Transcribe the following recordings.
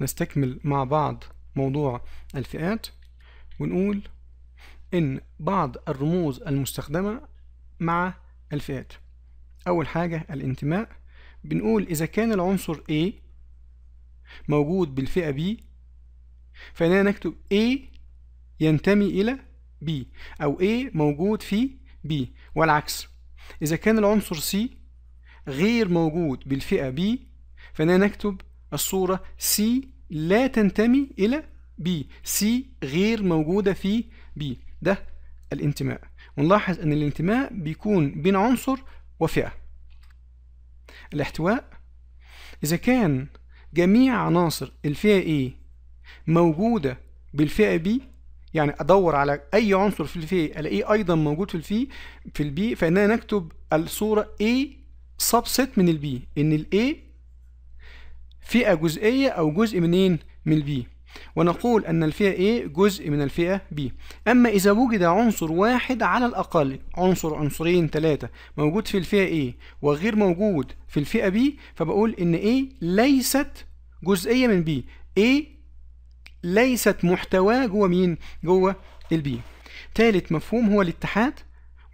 نستكمل مع بعض موضوع الفئات ونقول إن بعض الرموز المستخدمة مع الفئات أول حاجة الانتماء بنقول إذا كان العنصر A موجود بالفئة B فإننا نكتب A ينتمي إلى B أو A موجود في B والعكس إذا كان العنصر C غير موجود بالفئة B فإننا نكتب الصورة C لا تنتمي إلى B C غير موجودة في B ده الانتماء ونلاحظ أن الانتماء بيكون بين عنصر وفئة الاحتواء إذا كان جميع عناصر الفئة A موجودة بالفئة B يعني أدور على أي عنصر في الفئة ألاقيه أيضا موجود في الفي في البي فإننا نكتب الصورة A subset من البي إن الـ A فئة جزئية أو جزء منين من البي ونقول أن الفئة A جزء من الفئة B أما إذا وجد عنصر واحد على الأقل عنصر عنصرين ثلاثة موجود في الفئة A وغير موجود في الفئة B فبقول إن A ليست جزئية من B A ليست محتواه جوه مين؟ جوه البي. تالت مفهوم هو الاتحاد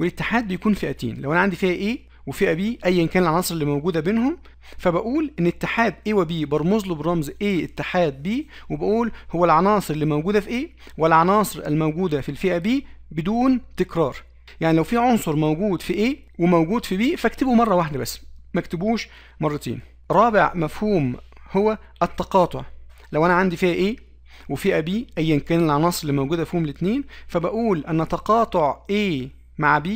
والاتحاد بيكون فئتين لو أنا عندي فئة A وفئه بي ايا كان العناصر اللي موجوده بينهم فبقول ان اتحاد A و B برمز له برمز A اتحاد B وبقول هو العناصر اللي موجوده في A والعناصر الموجوده في الفئه B بدون تكرار يعني لو في عنصر موجود في A وموجود في B فاكتبه مره واحده بس ما اكتبوش مرتين رابع مفهوم هو التقاطع لو انا عندي فئه A وفئه B ايا كان العناصر اللي موجوده فيهم الاثنين فبقول ان تقاطع A مع B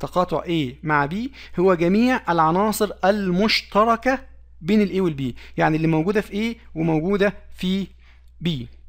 تقاطع A مع B هو جميع العناصر المشتركة بين الـ A وال B يعني اللي موجودة في A وموجودة في B